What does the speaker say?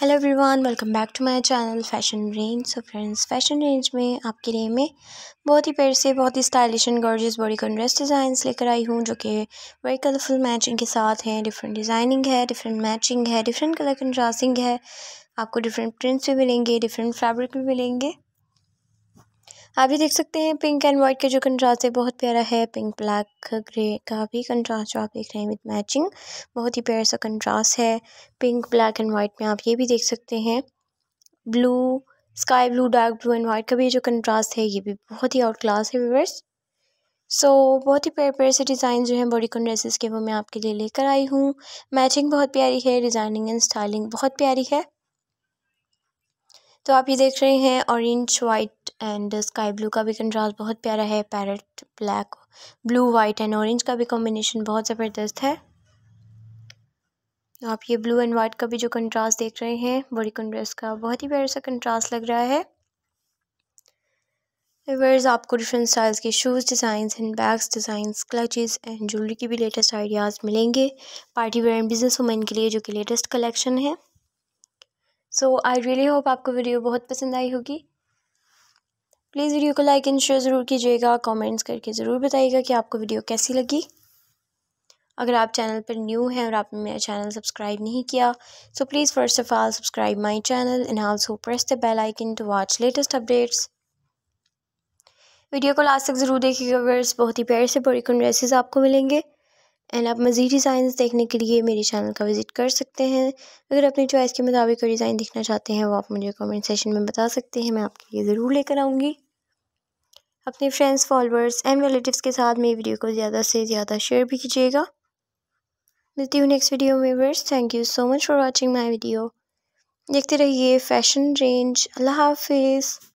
hello everyone welcome back to my channel fashion range so friends fashion range में आपके लिए मैं बहुत ही पैर से बहुत ही stylish and gorgeous body dress designs लेकर आई हूँ जो कि वेरी कलरफुल मैचिंग के साथ हैं डिफरेंट डिज़ाइनिंग है डिफरेंट मैचिंग है डिफरेंट कलर कंट्रासिंग है आपको डिफरेंट प्रिंट्स भी मिलेंगे डिफरेंट फैब्रिक भी मिलेंगे आप ये देख सकते हैं पिंक एंड वाइट का जो कंट्रास्ट है बहुत प्यारा है पिंक ब्लैक ग्रे का भी कंट्रास्ट जो आप देख रहे हैं विद मैचिंग बहुत ही प्यारा सा कंट्रास्ट है पिंक ब्लैक एंड वाइट में आप ये भी देख सकते हैं blue sky blue dark blue and white का भी जो कंट्रास्ट है ये भी बहुत ही आउट क्लास है व्यूवर्स सो so, बहुत ही प्यारे प्यारे से डिज़ाइन जो है बॉडी कॉन ड्रेसेस के वो मैं आपके लिए लेकर आई हूँ मैचिंग बहुत प्यारी है डिज़ाइनिंग एंड स्टाइलिंग बहुत प्यारी है तो आप ये देख रहे हैं orange white and sky blue का भी कंट्रास्ट बहुत प्यारा है parrot black blue white and orange का भी कॉम्बिनेशन बहुत ज़बरदस्त है आप ये ब्लू एंड वाइट का भी जो कंट्रास्ट देख रहे हैं बॉडी कंट्रेस का बहुत ही प्यारा सा कंट्रास्ट लग रहा है वेयर्स आपको डिफरेंट स्टाइल्स के shoes designs and bags designs clutches and jewellery की भी लेटेस्ट आइडियाज़ मिलेंगे party wear and business women के लिए जो कि लेटेस्ट कलेक्शन है सो आई रियली होप आपको वीडियो बहुत पसंद आई होगी प्लीज़ वीडियो को लाइक एंड शेयर ज़रूर कीजिएगा कमेंट्स करके ज़रूर बताइएगा कि आपको वीडियो कैसी लगी अगर आप चैनल पर न्यू हैं और आपने मेरा चैनल सब्सक्राइब नहीं किया सो तो please first of all subscribe my channel and also press the bell icon to watch latest updates video को लास्ट तक ज़रूर देखिएगा अगर बहुत ही प्यारे से बड़ी कन आपको मिलेंगे एंड आप मज़ीद डिज़ाइन देखने के लिए मेरे चैनल का विज़िट कर सकते हैं अगर अपनी चॉइस के मुताबिक कोई डिज़ाइन देखना चाहते हैं वो आप मुझे कमेंट सेशन में बता सकते हैं मैं आपके लिए ज़रूर लेकर आऊँगी अपने फ्रेंड्स फॉलोअर्स एंड रिलेटिव्स के साथ मेरी वीडियो को ज़्यादा से ज़्यादा शेयर भी कीजिएगा मिलती हूँ नेक्स्ट वीडियो में वर्स thank you so much for watching my video देखते रहिए फैशन रेंज अल्लाह हाफिज़